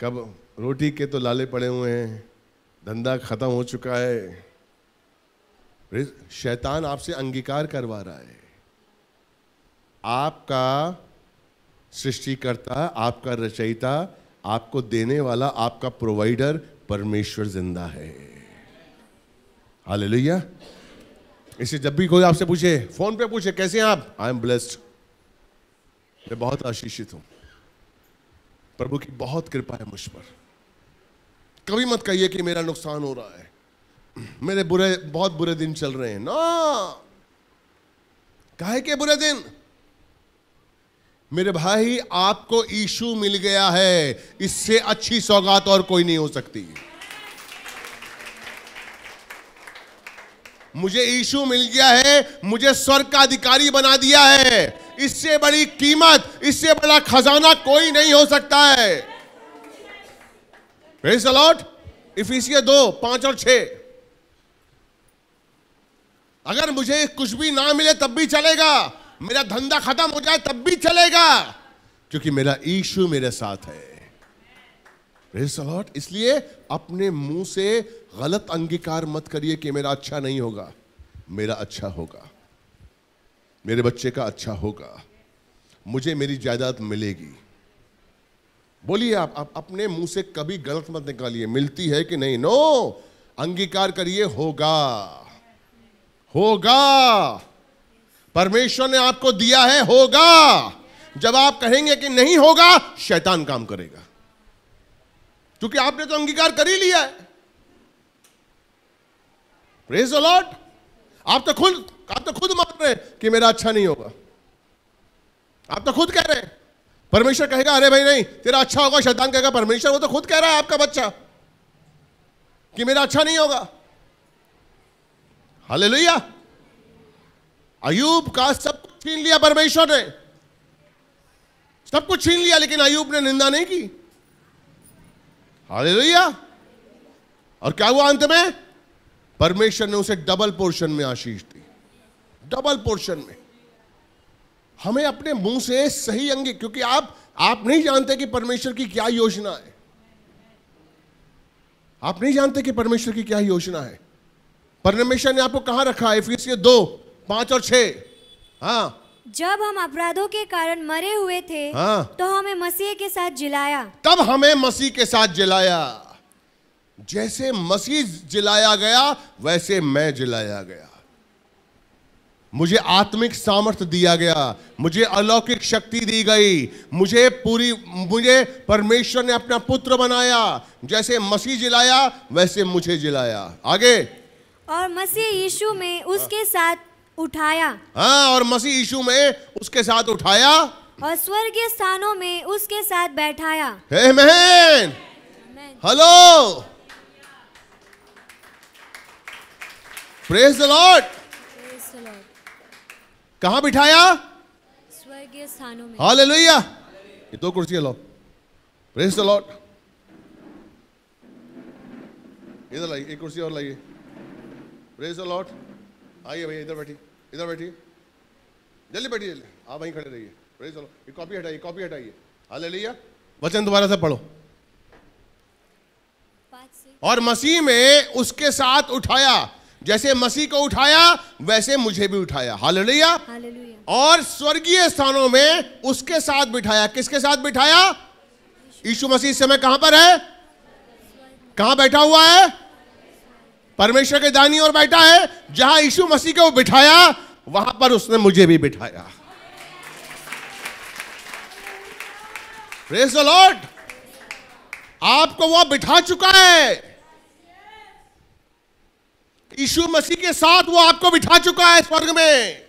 कब रोटी के तो लाले पड़े हुए हैं धंधा खत्म हो चुका है शैतान आपसे अंगीकार करवा रहा है आपका सृष्टिकर्ता आपका रचयिता आपको देने वाला आपका प्रोवाइडर परमेश्वर जिंदा है हाल लोहिया इसे जब भी कोई आपसे पूछे फोन पे पूछे कैसे हैं आप आई एम ब्लेस्ड मैं बहुत आशीषित हूं प्रभु की बहुत कृपा है मुझ पर कभी मत कहिए कि मेरा नुकसान हो रहा है मेरे बुरे बहुत बुरे दिन चल रहे हैं ना कहे के बुरे दिन मेरे भाई आपको ईशु मिल गया है इससे अच्छी सौगात और कोई नहीं हो सकती मुझे यीशु मिल गया है मुझे स्वर्ग का अधिकारी बना दिया है इससे बड़ी कीमत इससे बड़ा खजाना कोई नहीं हो सकता है अलॉट इफिसिया दो पांच और छ अगर मुझे कुछ भी ना मिले तब भी चलेगा मेरा धंधा खत्म हो जाए तब भी चलेगा क्योंकि मेरा ईशु मेरे साथ है अलॉट इसलिए अपने मुंह से गलत अंगीकार मत करिए कि मेरा अच्छा नहीं होगा मेरा अच्छा होगा मेरे बच्चे का अच्छा होगा मुझे मेरी जायदाद मिलेगी बोलिए आप, आप अपने मुंह से कभी गलत मत निकालिए मिलती है कि नहीं नो अंगीकार करिए होगा होगा परमेश्वर ने आपको दिया है होगा जब आप कहेंगे कि नहीं होगा शैतान काम करेगा क्योंकि आपने तो अंगीकार कर ही लिया है प्रेज लॉर्ड आप तो खुद आप तो खुद मान रहे कि मेरा अच्छा नहीं होगा आप तो खुद कह रहे हैं परमेश्वर कहेगा अरे भाई नहीं तेरा अच्छा होगा शैतान कहेगा परमेश्वर वो तो खुद कह रहा है आपका बच्चा कि मेरा अच्छा नहीं होगा हाले अयूब का सब कुछ छीन लिया परमेश्वर ने सब कुछ छीन लिया लेकिन अयूब ने निंदा नहीं की हाले और क्या हुआ अंत में परमेश्वर ने उसे डबल पोर्शन में आशीष दी डबल पोर्शन में हमें अपने मुंह से सही अंगे क्योंकि आप आप नहीं जानते कि परमेश्वर की क्या योजना है आप नहीं जानते कि परमेश्वर की क्या योजना है परमेश्वर ने आपको कहां रखा है फिर दो पांच और छह हाँ
जब हम अपराधों के कारण मरे हुए थे हाँ, तो हमें मसीह के साथ जिलाया
तब हमें मसीह के साथ जिलाया जैसे मसीह जिलाया गया वैसे मैं जिलाया गया मुझे आत्मिक सामर्थ्य दिया गया मुझे अलौकिक शक्ति दी गई मुझे पूरी मुझे परमेश्वर ने अपना पुत्र बनाया जैसे मसीह जिलाया वैसे मुझे जिलाया आगे
और मसीह यीशु में उसके साथ उठाया
हाँ और मसीह यीशु में उसके साथ उठाया
और स्वर्गीय स्थानों में उसके साथ बैठाया
हेलो प्रेज द लॉर्ड कहा बिठाया
स्वर्गीय स्थानों में
हालेलुया ये दो कुर्सी लो प्रेज द लॉर्ड इधर लाइए एक कुर्सी और लाइए प्रेज द लॉर्ड आइए भैया इधर बैठिए इधर बैठिए जल्दी बैठिए जल्दी आप वहीं खड़े रहिए प्रेज द लॉर्ड ये कॉपी हटाइए कॉपी हटाइए हालेलुया वचन दोबारा से पढ़ो और मसीह में उसके साथ उठाया जैसे मसीह को उठाया वैसे मुझे भी उठाया हालेलुया और स्वर्गीय स्थानों में उसके साथ बिठाया किसके साथ बिठाया यीशु मसीह समय कहां पर है कहां बैठा हुआ है परमेश्वर के दानी और बैठा है जहां यीशु मसीह को बिठाया वहां पर उसने मुझे भी बिठाया लॉर्ड आपको वह बिठा चुका है यीशु मसीह के साथ वो आपको बिठा चुका है स्वर्ग में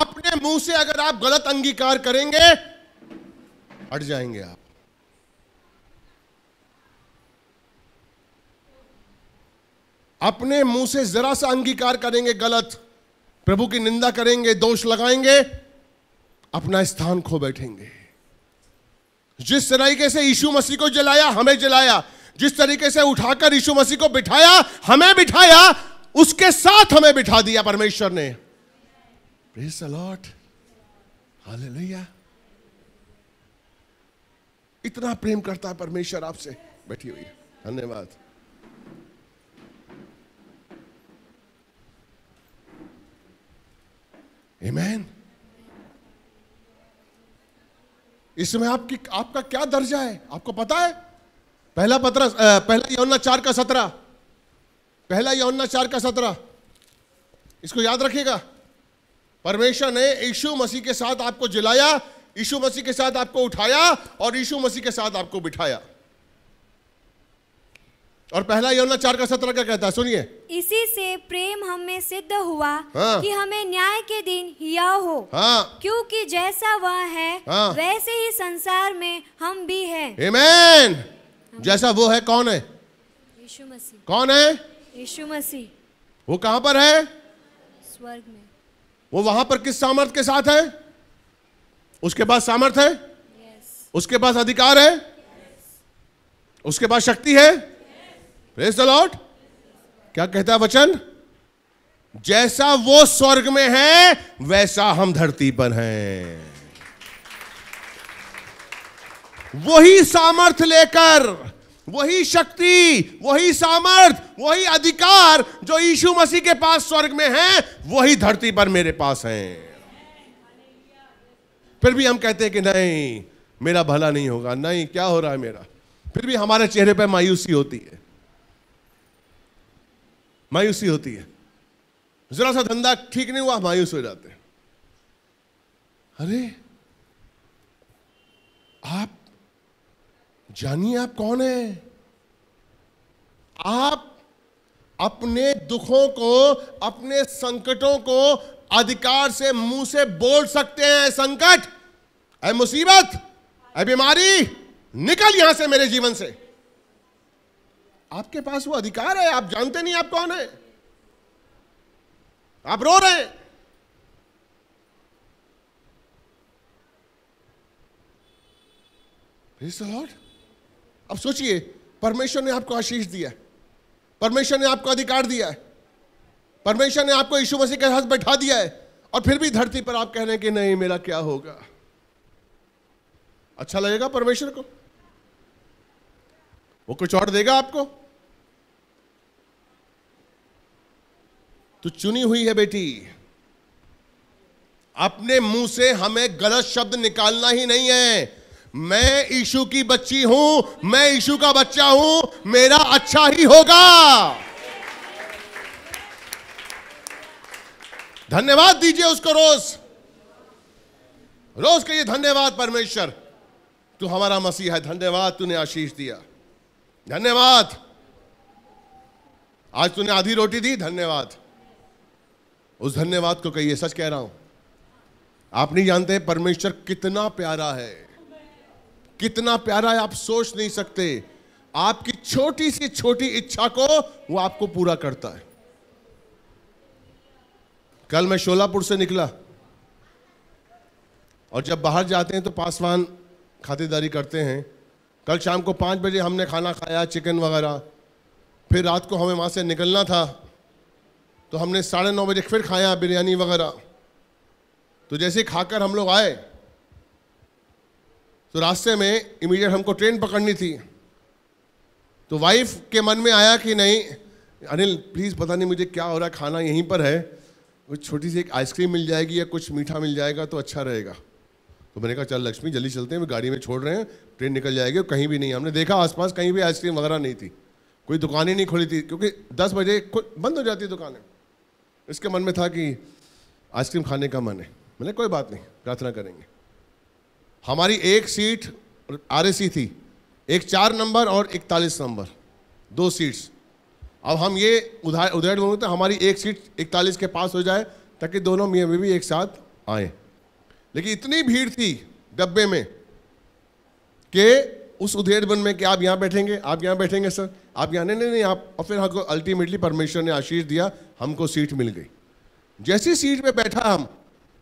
अपने मुंह से अगर आप गलत अंगीकार करेंगे हट जाएंगे आप अपने मुंह से जरा सा अंगीकार करेंगे गलत प्रभु की निंदा करेंगे दोष लगाएंगे अपना स्थान खो बैठेंगे जिस तरीके से यीशु मसीह को जलाया हमें जलाया जिस तरीके से उठाकर यीशु मसीह को बिठाया हमें बिठाया उसके साथ हमें बिठा दिया परमेश्वर ने प्रेस हालेलुया इतना प्रेम करता है परमेश्वर आपसे बैठी हुई धन्यवाद Amen. इसमें आपकी आपका क्या दर्जा है आपको पता है पहला पत्र पहला यौना चार का सत्रह पहला यौना चार का सत्रह इसको याद रखिएगा परमेश्वर ने यीशु मसीह के साथ आपको जिलाया यीशु मसीह के साथ आपको उठाया और यीशु मसीह के साथ आपको बिठाया और पहला यौना चार का सत्रह क्या कहता है सुनिए
इसी से प्रेम हमें सिद्ध हुआ हाँ। कि हमें न्याय के दिन हिया हो हाँ। क्योंकि जैसा वह है हाँ। वैसे ही संसार में हम भी हैं।
जैसा वो है कौन है यीशु मसीह कौन है
यीशु मसीह
वो कहां पर है स्वर्ग में वो वहां पर किस सामर्थ के साथ है उसके पास सामर्थ है उसके पास अधिकार है उसके पास शक्ति है प्रेस द लॉर्ड क्या कहता है वचन जैसा वो स्वर्ग में है वैसा हम धरती पर हैं वही सामर्थ्य लेकर वही शक्ति वही सामर्थ वही अधिकार जो यीशु मसीह के पास स्वर्ग में है वही धरती पर मेरे पास है फिर भी हम कहते हैं कि नहीं मेरा भला नहीं होगा नहीं क्या हो रहा है मेरा फिर भी हमारे चेहरे पर मायूसी होती है मायूसी होती है जरा सा धंधा ठीक नहीं हुआ मायूस हो जाते अरे आप जानिए आप कौन है आप अपने दुखों को अपने संकटों को अधिकार से मुंह से बोल सकते हैं संकट ऐ मुसीबत ऐ बीमारी निकल यहां से मेरे जीवन से आपके पास वो अधिकार है आप जानते नहीं आप कौन है आप रो रहे हैं Praise the Lord. अब सोचिए परमेश्वर ने आपको आशीष दिया परमेश्वर ने आपको अधिकार दिया है परमेश्वर ने आपको यीशु मसीह के साथ बैठा दिया है और फिर भी धरती पर आप कह रहे हैं कि नहीं मेरा क्या होगा अच्छा लगेगा परमेश्वर को वो कुछ और देगा आपको तो चुनी हुई है बेटी अपने मुंह से हमें गलत शब्द निकालना ही नहीं है मैं ईशु की बच्ची हूं मैं ईशु का बच्चा हूं मेरा अच्छा ही होगा धन्यवाद दीजिए उसको रोज रोज कहिए धन्यवाद परमेश्वर तू हमारा मसीह है धन्यवाद तूने आशीष दिया धन्यवाद आज तूने आधी रोटी दी धन्यवाद उस धन्यवाद को कहिए सच कह रहा हूं आप नहीं जानते परमेश्वर कितना प्यारा है कितना प्यारा है आप सोच नहीं सकते आपकी छोटी सी छोटी इच्छा को वो आपको पूरा करता है कल मैं शोलापुर से निकला और जब बाहर जाते हैं तो पासवान खातिरदारी करते हैं कल शाम को पाँच बजे हमने खाना खाया चिकन वगैरह फिर रात को हमें वहाँ से निकलना था तो हमने साढ़े नौ बजे फिर खाया बिरयानी वगैरह तो जैसे खाकर हम लोग आए तो रास्ते में इमीडिएट हमको ट्रेन पकड़नी थी तो वाइफ के मन में आया कि नहीं अनिल प्लीज़ पता नहीं मुझे क्या हो रहा है खाना यहीं पर है कुछ छोटी सी एक आइसक्रीम मिल जाएगी या कुछ मीठा मिल जाएगा तो अच्छा रहेगा तो मैंने कहा चल लक्ष्मी जल्दी चलते हैं गाड़ी में छोड़ रहे हैं ट्रेन निकल जाएगी और कहीं भी नहीं हमने देखा आसपास कहीं भी आइसक्रीम वगैरह नहीं थी कोई दुकान ही नहीं खुली थी क्योंकि दस बजे बंद हो जाती है दुकानें इसके मन में था कि आइसक्रीम खाने का मन है मैंने कोई बात नहीं प्रार्थना करेंगे हमारी एक सीट आरएसी थी एक चार नंबर और इकतालीस नंबर दो सीट्स अब हम ये उधार उदाहरण बोलते तो हमारी एक सीट इकतालीस के पास हो जाए ताकि दोनों मियाँ बीवी एक साथ आए लेकिन इतनी भीड़ थी डब्बे में कि उस उधेड़ बन में कि आप यहाँ बैठेंगे आप यहाँ बैठेंगे सर आप यहाँ नहीं नहीं नहीं आप और फिर हमको अल्टीमेटली परमेश्वर ने आशीष दिया हमको सीट मिल गई जैसी सीट पे बैठा हम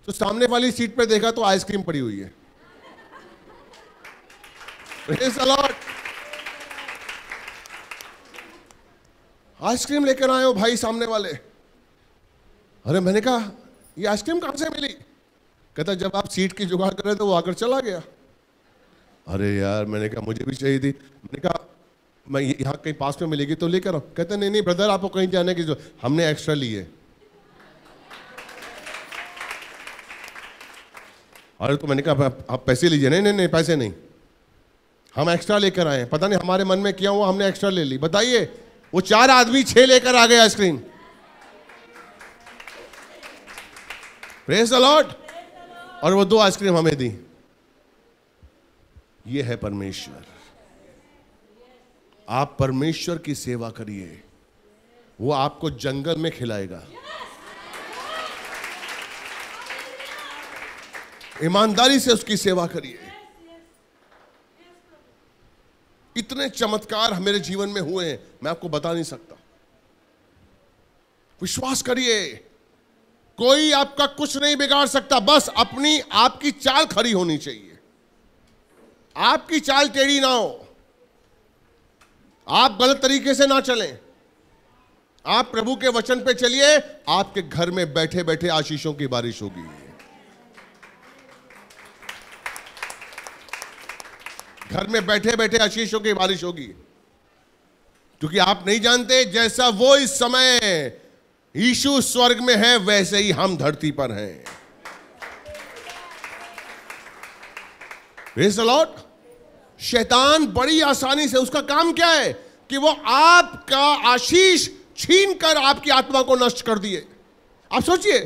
तो सामने वाली सीट पे देखा तो आइसक्रीम पड़ी हुई है Praise the Lord. आइसक्रीम लेकर आए हो भाई सामने वाले अरे मैंने कहा ये आइसक्रीम कहाँ से मिली कहता जब आप सीट की जुगाड़ कर रहे थे वो आकर चला गया अरे यार मैंने कहा मुझे भी चाहिए थी मैंने कहा मैं यहाँ कहीं पास में मिलेगी तो लेकर आऊँ कहते नहीं नहीं ब्रदर आपको कहीं जाने की जो हमने एक्स्ट्रा लिए अरे तो मैंने कहा आप पैसे लीजिए नहीं नहीं नहीं पैसे नहीं हम एक्स्ट्रा लेकर आए पता नहीं हमारे मन में क्या हुआ हमने एक्स्ट्रा ले ली बताइए वो चार आदमी छह लेकर आ गए आइसक्रीम प्रेस अलॉट और वो दो आइसक्रीम हमें दी ये है परमेश्वर आप परमेश्वर की सेवा करिए वो आपको जंगल में खिलाएगा ईमानदारी से उसकी सेवा करिए इतने चमत्कार मेरे जीवन में हुए हैं मैं आपको बता नहीं सकता विश्वास करिए कोई आपका कुछ नहीं बिगाड़ सकता बस अपनी आपकी चाल खड़ी होनी चाहिए आपकी चाल टेढ़ी ना हो आप गलत तरीके से ना चलें आप प्रभु के वचन पे चलिए आपके घर में बैठे बैठे आशीषों की बारिश होगी घर में बैठे बैठे आशीषों की बारिश होगी क्योंकि आप नहीं जानते जैसा वो इस समय यीशु स्वर्ग में है वैसे ही हम धरती पर हैं लॉर्ड शैतान बड़ी आसानी से उसका काम क्या है कि वो आपका आशीष छीन कर आपकी आत्मा को नष्ट कर दिए आप सोचिए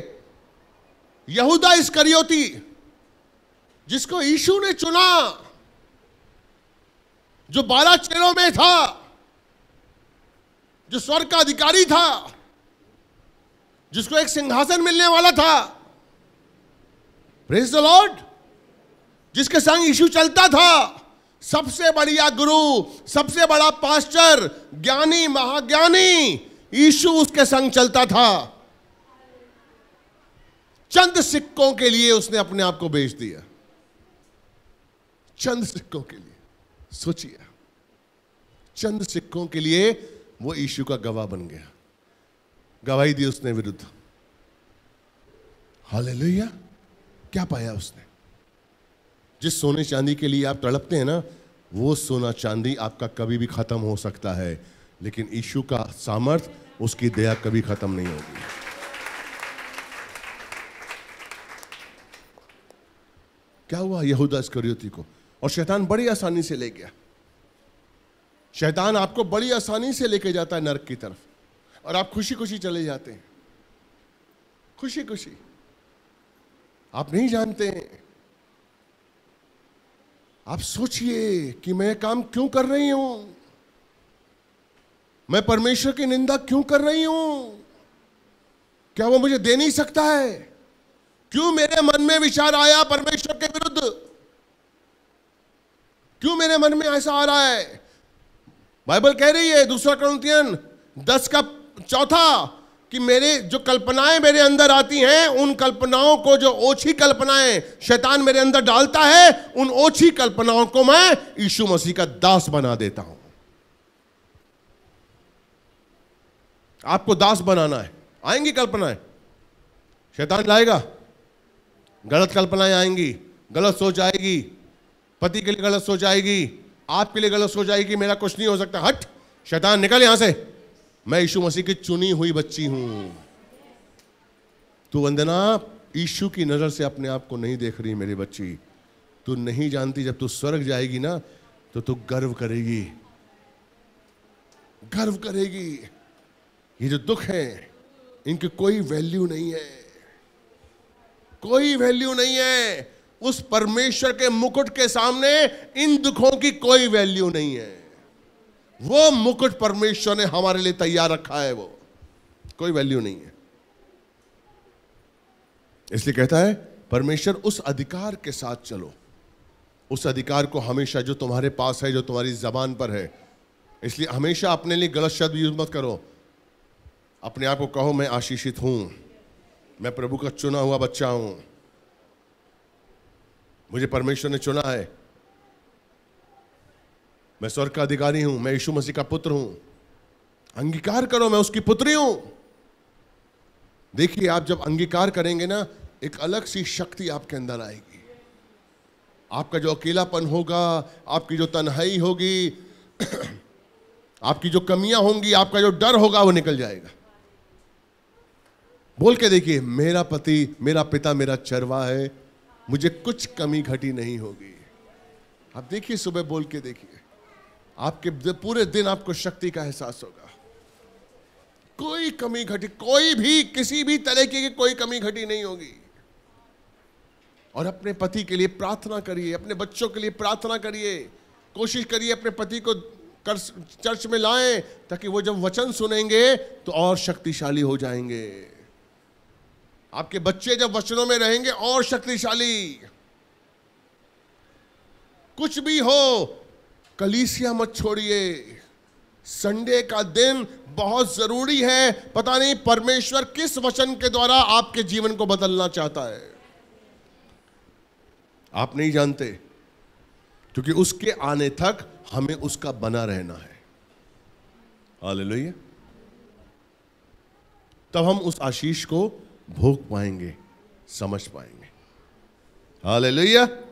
यहूदा इस करियोती जिसको यीशु ने चुना जो बारह चरणों में था जो स्वर्ग का अधिकारी था जिसको एक सिंहासन मिलने वाला था प्रिंस द लॉर्ड जिसके संग इशू चलता था सबसे बढ़िया गुरु सबसे बड़ा पास्टर ज्ञानी महाज्ञानी यीशु उसके संग चलता था चंद सिक्कों के लिए उसने अपने आप को बेच दिया चंद सिक्कों के लिए सोचिए चंद सिक्कों के लिए वो यीशु का गवाह बन गया गवाही दी उसने विरुद्ध हालेलुया क्या पाया उसने जिस सोने चांदी के लिए आप तड़पते हैं ना वो सोना चांदी आपका कभी भी खत्म हो सकता है लेकिन यीशु का सामर्थ उसकी दया कभी खत्म नहीं होगी क्या हुआ यहूदा इस्करियोती को और शैतान बड़ी आसानी से ले गया शैतान आपको बड़ी आसानी से लेके जाता है नरक की तरफ और आप खुशी खुशी चले जाते हैं खुशी खुशी आप नहीं जानते हैं आप सोचिए कि मैं काम क्यों कर रही हूं मैं परमेश्वर की निंदा क्यों कर रही हूं क्या वो मुझे दे नहीं सकता है क्यों मेरे मन में विचार आया परमेश्वर के विरुद्ध क्यों मेरे मन में ऐसा आ रहा है बाइबल कह रही है दूसरा क्रंथियन दस का चौथा कि मेरे जो कल्पनाएं मेरे अंदर आती हैं उन कल्पनाओं को जो ओछी कल्पनाएं शैतान मेरे अंदर डालता है उन ओछी कल्पनाओं को मैं यीशु मसीह का दास बना देता हूं आपको दास बनाना है आएंगी कल्पनाएं शैतान लाएगा गलत कल्पनाएं आएंगी गलत सोच आएगी पति के लिए गलत सोच आएगी आपके लिए गलत सोच आएगी मेरा कुछ नहीं हो सकता हट शैतान निकल यहां से मैं यीशु मसीह की चुनी हुई बच्ची हूं तू वंदना यीशु की नज़र से अपने आप को नहीं देख रही मेरी बच्ची तू नहीं जानती जब तू स्वर्ग जाएगी ना तो तू गर्व करेगी गर्व करेगी ये जो दुख है इनकी कोई वैल्यू नहीं है कोई वैल्यू नहीं है उस परमेश्वर के मुकुट के सामने इन दुखों की कोई वैल्यू नहीं है वो मुकुट परमेश्वर ने हमारे लिए तैयार रखा है वो कोई वैल्यू नहीं है इसलिए कहता है परमेश्वर उस अधिकार के साथ चलो उस अधिकार को हमेशा जो तुम्हारे पास है जो तुम्हारी जबान पर है इसलिए हमेशा अपने लिए गलत शब्द यूज मत करो अपने आप को कहो मैं आशीषित हूं मैं प्रभु का चुना हुआ बच्चा हूं मुझे परमेश्वर ने चुना है मैं स्वर्ग का अधिकारी हूं मैं यीशु मसीह का पुत्र हूं अंगीकार करो मैं उसकी पुत्री हूं देखिए आप जब अंगीकार करेंगे ना एक अलग सी शक्ति आपके अंदर आएगी आपका जो अकेलापन होगा आपकी जो तनहाई होगी आपकी जो कमियां होंगी आपका जो डर होगा वो निकल जाएगा बोल के देखिए मेरा पति मेरा पिता मेरा चरवा है मुझे कुछ कमी घटी नहीं होगी आप देखिए सुबह बोल के देखिए आपके पूरे दिन आपको शक्ति का एहसास होगा कोई कमी घटी कोई भी किसी भी तरह की कोई कमी घटी नहीं होगी और अपने पति के लिए प्रार्थना करिए अपने बच्चों के लिए प्रार्थना करिए कोशिश करिए अपने पति को कर, चर्च में लाएं ताकि वो जब वचन सुनेंगे तो और शक्तिशाली हो जाएंगे आपके बच्चे जब वचनों में रहेंगे और शक्तिशाली कुछ भी हो कलीसिया मत छोड़िए संडे का दिन बहुत जरूरी है पता नहीं परमेश्वर किस वचन के द्वारा आपके जीवन को बदलना चाहता है आप नहीं जानते क्योंकि उसके आने तक हमें उसका बना रहना है हालेलुया तब हम उस आशीष को भोग पाएंगे समझ पाएंगे हाल लोहिया